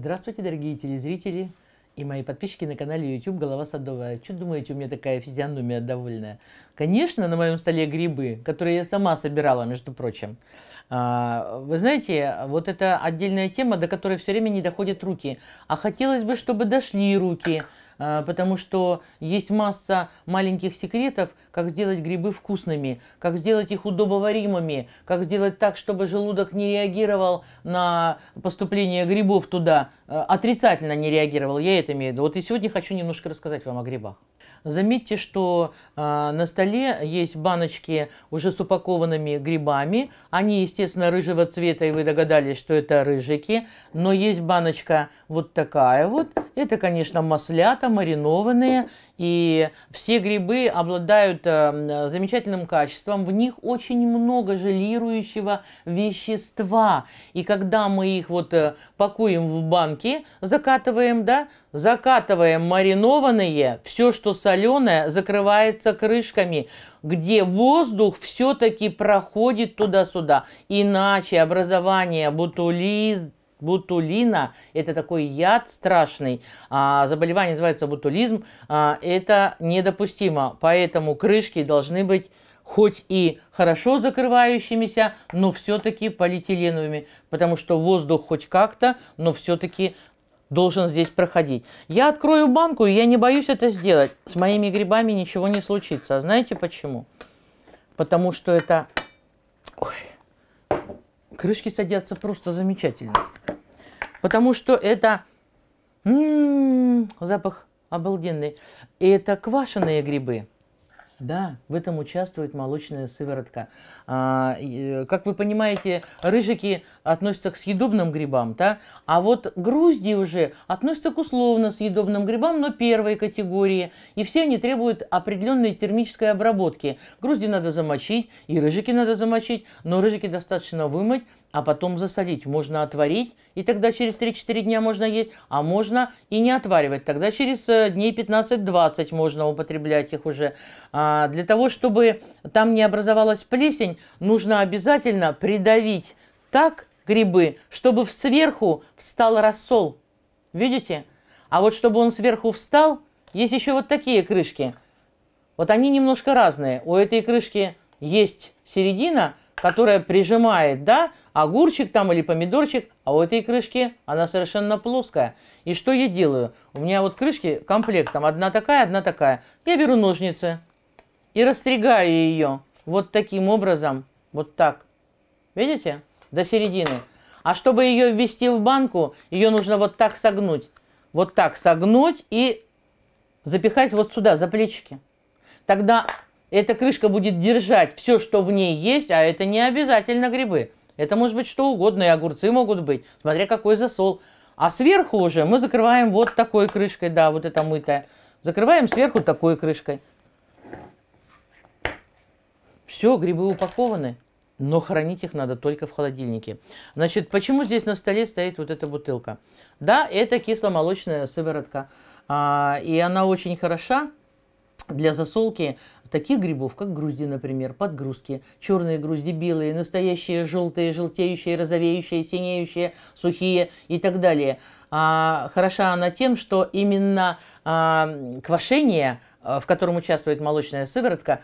Здравствуйте, дорогие телезрители и мои подписчики на канале YouTube «Голова садовая». Что думаете, у меня такая физиономия довольная? Конечно, на моем столе грибы, которые я сама собирала, между прочим. А, вы знаете, вот это отдельная тема, до которой все время не доходят руки. А хотелось бы, чтобы дошли руки – а, потому что есть масса маленьких секретов, как сделать грибы вкусными, как сделать их удобоваримыми, как сделать так, чтобы желудок не реагировал на поступление грибов туда, э, отрицательно не реагировал, я это имею в виду. Вот и сегодня хочу немножко рассказать вам о грибах. Заметьте, что э, на столе есть баночки уже с упакованными грибами. Они, естественно, рыжего цвета, и вы догадались, что это рыжики. Но есть баночка вот такая вот. Это, конечно, маслята маринованные. И все грибы обладают эм, замечательным качеством. В них очень много желирующего вещества. И когда мы их вот э, пакуем в банки, закатываем, да, закатываем маринованные, все, что соленое, закрывается крышками, где воздух все-таки проходит туда-сюда. Иначе образование бутулизм, Бутулина – это такой яд страшный. А, заболевание называется бутулизм. А, это недопустимо. Поэтому крышки должны быть хоть и хорошо закрывающимися, но все-таки полиэтиленовыми, потому что воздух хоть как-то, но все-таки должен здесь проходить. Я открою банку, и я не боюсь это сделать. С моими грибами ничего не случится. А знаете почему? Потому что это... Ой. Крышки садятся просто замечательно. Потому что это м м-м, -м, запах обалденный. И это квашеные грибы. Да, в этом участвует молочная сыворотка. А, и, э, как вы понимаете, рыжики относятся к съедобным грибам, да? а вот грузди уже относятся к условно съедобным грибам, но первой категории. И все они требуют определенной термической обработки. Грузди надо замочить, и рыжики надо замочить, но рыжики достаточно вымыть, а потом засолить. Можно отварить, и тогда через 3-4 дня можно есть, а можно и не отваривать. Тогда через э, дней 15-20 можно употреблять их уже. А для того, чтобы там не образовалась плесень, нужно обязательно придавить так грибы, чтобы сверху встал рассол. Видите? А вот чтобы он сверху встал, есть еще вот такие крышки. Вот они немножко разные. У этой крышки есть середина, которая прижимает, да, огурчик там или помидорчик, а у этой крышки она совершенно плоская. И что я делаю? У меня вот крышки комплектом, одна такая, одна такая. Я беру ножницы и расстригаю ее вот таким образом, вот так. Видите? До середины. А чтобы ее ввести в банку, ее нужно вот так согнуть. Вот так согнуть и запихать вот сюда, за плечики. Тогда эта крышка будет держать все, что в ней есть, а это не обязательно грибы. Это может быть что угодно, и огурцы могут быть, смотря какой засол. А сверху уже мы закрываем вот такой крышкой, да, вот это мытая. Закрываем сверху такой крышкой. Все, грибы упакованы, но хранить их надо только в холодильнике. Значит, почему здесь на столе стоит вот эта бутылка? Да, это кисломолочная сыворотка, а, и она очень хороша для засолки таких грибов, как грузди, например, подгрузки, черные грузди, белые, настоящие желтые, желтеющие, розовеющие, синеющие, сухие и так далее. А, хороша она тем, что именно а, квашение, а, в котором участвует молочная сыворотка,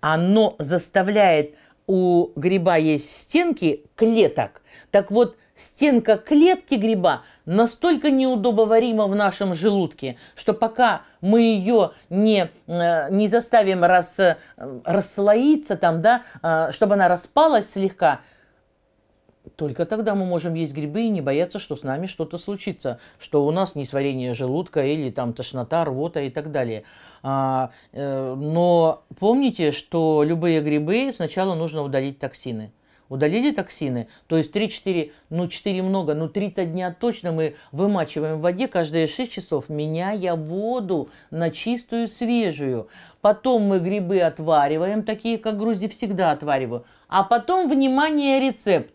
оно заставляет у гриба есть стенки клеток. Так вот, Стенка клетки гриба настолько неудобоварима в нашем желудке, что пока мы ее не, э, не заставим рас, э, расслоиться, там, да, э, чтобы она распалась слегка, только тогда мы можем есть грибы и не бояться, что с нами что-то случится, что у нас несварение желудка или там тошнота, рвота и так далее. А, но помните, что любые грибы сначала нужно удалить токсины удалили токсины, то есть 3-4, ну 4 много, ну 3-то дня точно мы вымачиваем в воде каждые 6 часов, меняя воду на чистую, свежую. Потом мы грибы отвариваем, такие как грузди всегда отвариваю. А потом, внимание, рецепт.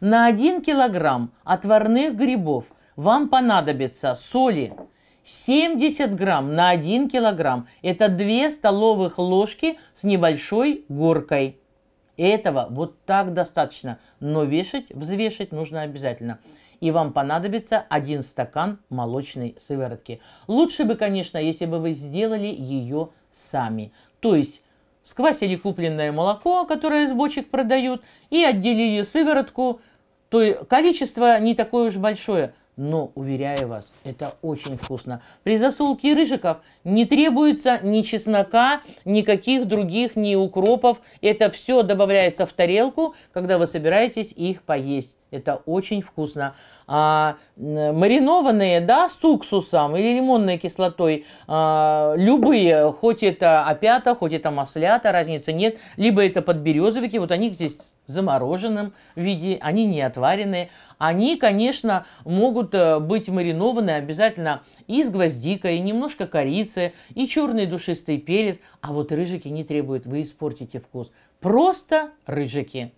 На 1 килограмм отварных грибов вам понадобится соли, 70 грамм на 1 килограмм. Это 2 столовых ложки с небольшой горкой. Этого вот так достаточно, но вешать, взвешивать нужно обязательно. И вам понадобится один стакан молочной сыворотки. Лучше бы, конечно, если бы вы сделали ее сами. То есть сквасили купленное молоко, которое из бочек продают, и отделили сыворотку. То есть количество не такое уж большое – но, уверяю вас, это очень вкусно. При засолке рыжиков не требуется ни чеснока, никаких других, ни укропов. Это все добавляется в тарелку, когда вы собираетесь их поесть. Это очень вкусно. А, маринованные, да, с уксусом или лимонной кислотой, а, любые, хоть это опята, хоть это маслята, разницы нет. Либо это подберезовики, вот они здесь в замороженном виде, они не отваренные. Они, конечно, могут э, быть маринованы обязательно и с гвоздикой, и немножко корицы, и черный душистый перец. А вот рыжики не требуют, вы испортите вкус. Просто рыжики.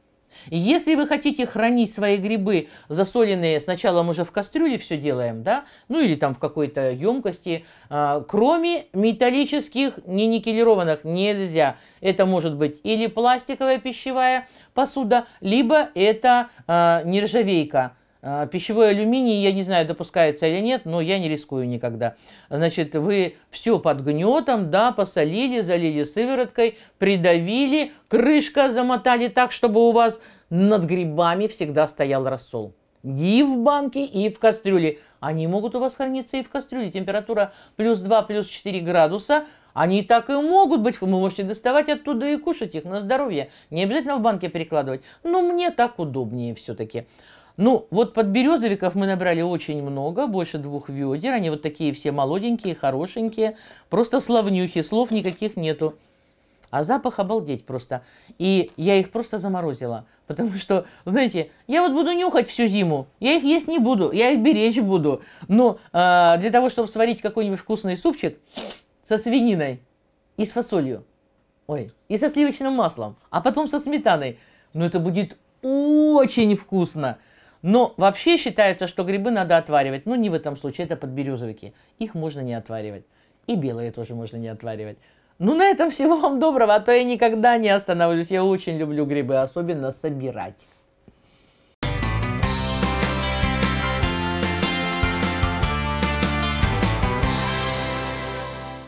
И если вы хотите хранить свои грибы засоленные, сначала мы же в кастрюле все делаем, да, ну или там в какой-то емкости, а, кроме металлических, не никелированных, нельзя. Это может быть или пластиковая пищевая посуда, либо это а, нержавейка. А, пищевой алюминий, я не знаю, допускается или нет, но я не рискую никогда. Значит, вы все под гнетом, да, посолили, залили сывороткой, придавили, крышка замотали так, чтобы у вас над грибами всегда стоял рассол. И в банке, и в кастрюле. Они могут у вас храниться и в кастрюле. Температура плюс 2, плюс 4 градуса. Они так и могут быть. Вы можете доставать оттуда и кушать их на здоровье. Не обязательно в банке перекладывать. Но мне так удобнее все-таки. Ну, вот под березовиков мы набрали очень много, больше двух ведер. Они вот такие все молоденькие, хорошенькие. Просто словнюхи, слов никаких нету. А запах обалдеть просто. И я их просто заморозила. Потому что, знаете, я вот буду нюхать всю зиму. Я их есть не буду, я их беречь буду. Но э, для того, чтобы сварить какой-нибудь вкусный супчик со свининой и с фасолью. Ой, и со сливочным маслом. А потом со сметаной. Ну, это будет очень вкусно. Но вообще считается, что грибы надо отваривать. Ну, не в этом случае, это подберезовики. Их можно не отваривать. И белые тоже можно не отваривать. Ну, на этом всего вам доброго, а то я никогда не остановлюсь. Я очень люблю грибы, особенно собирать.